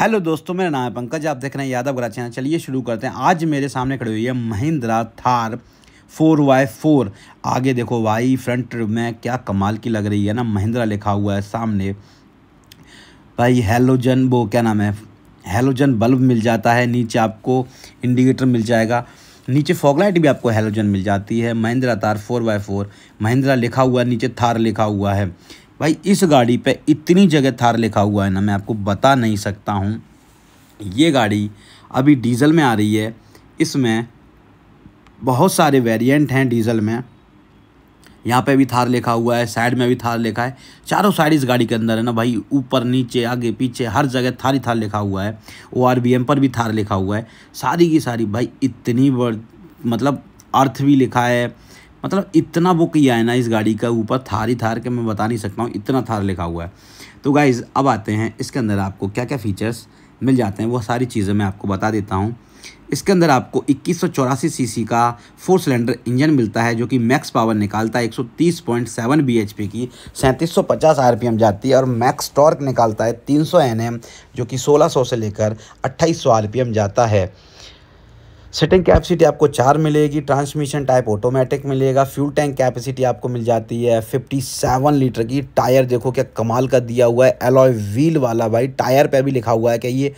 hello दोस्तों मेरा नाम है पंकज आप देख रहे हैं यादव ग्रा चैनल चलिए शुरू करते हैं आज मेरे सामने खड़ी हुई है Mahindra Thar four by four आगे देखो वाई फ्रंट में क्या कमाल की लग रही है ना महिंद्रा लिखा हुआ है सामने भाई हेलोजन वो क्या नाम है हेलोजन बल्ब मिल जाता है नीचे आपको इंडिकेटर मिल जाएगा नीचे फॉगलाइट भी आपको हेलोजन मिल जाती है Mahindra Thar four by four Mahindra लिखा हुआ है नीचे थार लिखा हुआ है भाई इस गाड़ी पे इतनी जगह थार लिखा हुआ है ना मैं आपको बता नहीं सकता हूँ ये गाड़ी अभी डीजल में आ रही है इसमें बहुत सारे वेरिएंट हैं डीजल में यहाँ पे भी थार लिखा हुआ है साइड में भी थार लिखा है चारों साइड इस गाड़ी के अंदर है ना भाई ऊपर नीचे आगे पीछे हर जगह थार ही थार लिखा हुआ है ओ आर बी एम पर भी थार लिखा हुआ है सारी की सारी भाई इतनी बड़ मतलब अर्थ भी लिखा है मतलब इतना वो किया है ना इस गाड़ी का ऊपर थार ही थार के मैं बता नहीं सकता हूँ इतना थार लिखा हुआ है तो गाइज़ अब आते हैं इसके अंदर आपको क्या क्या फ़ीचर्स मिल जाते हैं वो सारी चीज़ें मैं आपको बता देता हूँ इसके अंदर आपको इक्कीस सीसी का फोर सिलेंडर इंजन मिलता है जो कि मैक्स पावर निकालता है 130.7 bhp की 3750 आरपीएम जाती है और मैक्स टॉर्क निकालता है 300 एनएम जो कि 1600 से लेकर 2800 आरपीएम जाता है सेटिंग कैपेसिटी आपको चार मिलेगी ट्रांसमिशन टाइप ऑटोमेटिक मिलेगा फ्यूल टैंक कैपेसिटी आपको मिल जाती है 57 लीटर की टायर देखो क्या कमाल का दिया हुआ है एलॉय व्हील वाला भाई टायर पे भी लिखा हुआ है कि ये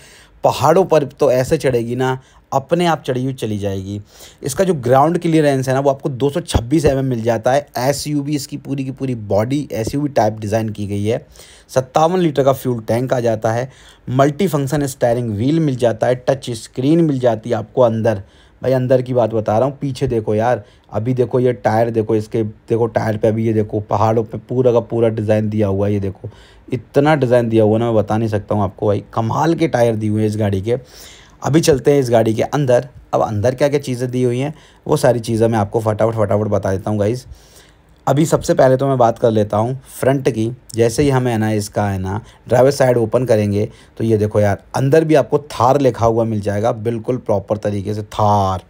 पहाड़ों पर तो ऐसे चढ़ेगी ना अपने आप चढ़ी हुई चली जाएगी इसका जो ग्राउंड क्लियरेंस है ना वो आपको 226 सौ mm मिल जाता है एस इसकी पूरी की पूरी बॉडी एस टाइप डिज़ाइन की गई है सत्तावन लीटर का फ्यूल टैंक आ जाता है मल्टी फंक्शन स्टायरिंग व्हील मिल जाता है टच स्क्रीन मिल जाती है आपको अंदर भाई अंदर की बात बता रहा हूँ पीछे देखो यार अभी देखो ये टायर देखो इसके देखो टायर पे अभी ये देखो पहाड़ों पे पूरा का पूरा डिज़ाइन दिया हुआ है ये देखो इतना डिज़ाइन दिया हुआ ना मैं बता नहीं सकता हूँ आपको भाई कमाल के टायर दिए हुए हैं इस गाड़ी के अभी चलते हैं इस गाड़ी के अंदर अब अंदर क्या क्या चीज़ें दी हुई हैं वो सारी चीज़ें मैं आपको फटाफट फटाफट बता देता हूँ गाइज़ अभी सबसे पहले तो मैं बात कर लेता हूँ फ्रंट की जैसे ही हमें है ना इसका है ना ड्राइवर साइड ओपन करेंगे तो ये देखो यार अंदर भी आपको थार लिखा हुआ मिल जाएगा बिल्कुल प्रॉपर तरीके से थार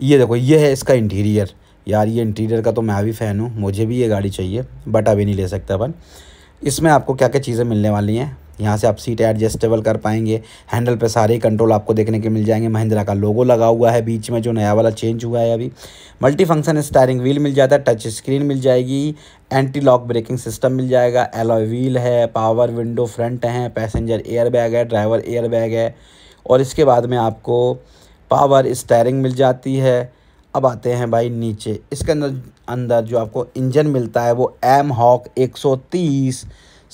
ये देखो ये है इसका इंटीरियर यार ये इंटीरियर का तो मैं भी फ़ैन हूँ मुझे भी ये गाड़ी चाहिए बट अभी नहीं ले सकता अपन इसमें आपको क्या क्या चीज़ें मिलने वाली हैं यहाँ से आप सीट एडजस्टेबल कर पाएंगे हैंडल पे सारे कंट्रोल आपको देखने के मिल जाएंगे महिंद्रा का लोगो लगा हुआ है बीच में जो नया वाला चेंज हुआ है अभी मल्टी फंक्शन स्टायरिंग व्हील मिल जाता है टच स्क्रीन मिल जाएगी एंटी लॉक ब्रेकिंग सिस्टम मिल जाएगा एलॉय व्हील है पावर विंडो फ्रंट है पैसेंजर एयर बैग है ड्राइवर एयर बैग है और इसके बाद में आपको पावर स्टायरिंग मिल जाती है अब आते हैं भाई नीचे इसके अंदर अंदर जो आपको इंजन मिलता है वो M Hawk 130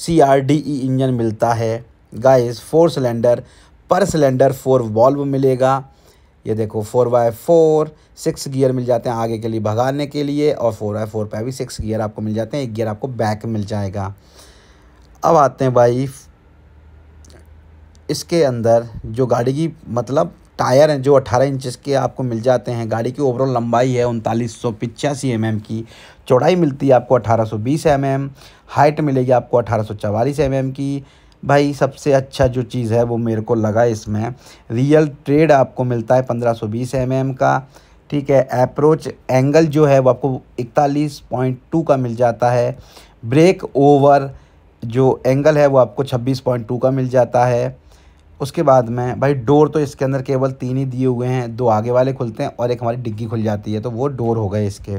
C R D E engine मिलता है गाइस फोर सिलेंडर पर सिलेंडर फोर वॉल्व मिलेगा ये देखो four by four six gear मिल जाते हैं आगे के लिए भगाने के लिए और फोर बाय फोर पर भी सिक्स गियर आपको मिल जाते हैं एक गियर आपको बैक मिल जाएगा अब आते हैं भाई इसके अंदर जो गाड़ी की मतलब टायर हैं जो 18 इंचेस के आपको मिल जाते हैं गाड़ी की ओवरऑल लंबाई है उनतालीस सौ पिचासी एम mm की चौड़ाई मिलती है आपको 1820 सौ mm, हाइट मिलेगी आपको अठारह सौ mm की भाई सबसे अच्छा जो चीज़ है वो मेरे को लगा इसमें रियल ट्रेड आपको मिलता है 1520 सौ mm का ठीक है अप्रोच एंगल जो है वो आपको 41.2 का मिल जाता है ब्रेक ओवर जो एंगल है वो आपको छब्बीस का मिल जाता है उसके बाद में भाई डोर तो इसके अंदर केवल तीन ही दिए हुए हैं दो आगे वाले खुलते हैं और एक हमारी डिग्गी खुल जाती है तो वो डोर हो गए इसके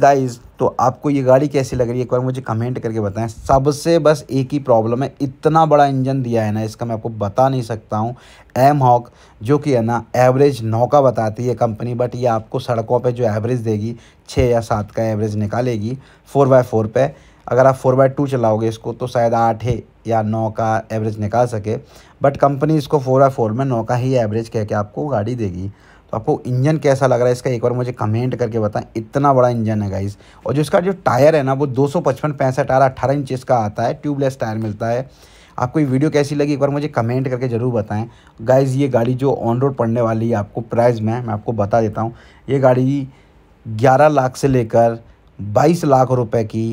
गाइज तो आपको ये गाड़ी कैसी लग रही है एक बार मुझे कमेंट करके बताएं सबसे बस एक ही प्रॉब्लम है इतना बड़ा इंजन दिया है ना इसका मैं आपको बता नहीं सकता हूँ एम हॉक जो कि है ना एवरेज नौ का बताती है कंपनी बट ये आपको सड़कों पे जो एवरेज देगी छः या सात का एवरेज निकालेगी फोर बाय फोर पे अगर आप फोर बाई टू चलाओगे इसको तो शायद आठ है या नौ का एवरेज निकाल सके बट कंपनी इसको फोर बाई फोर में नौ का ही एवरेज कह के आपको गाड़ी देगी तो आपको इंजन कैसा लग रहा है इसका एक बार मुझे कमेंट करके बताएं इतना बड़ा इंजन है गाइस और जो इसका जो टायर है ना वो दो सौ पचपन पैंसठ टायर अट्ठारह इंच का आता है ट्यूबलेस टायर मिलता है आपको ये वीडियो कैसी लगी एक बार मुझे कमेंट करके ज़रूर बताएं गाइज़ ये गाड़ी जो ऑन रोड पड़ने वाली है आपको प्राइस में मैं आपको बता देता हूँ ये गाड़ी ग्यारह लाख से लेकर बाईस लाख रुपये की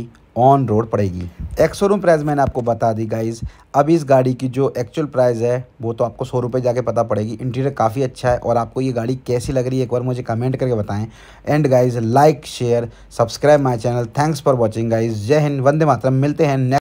ऑन रोड पड़ेगी एक्स रूम प्राइस मैंने आपको बता दी गाइज अब इस गाड़ी की जो एक्चुअल प्राइस है वो तो आपको सौ रुपये जाके पता पड़ेगी इंटीरियर काफ़ी अच्छा है और आपको ये गाड़ी कैसी लग रही है एक बार मुझे कमेंट करके बताएं and guys like share subscribe my channel thanks for watching guys जय हिंद वंदे मातरम मिलते हैं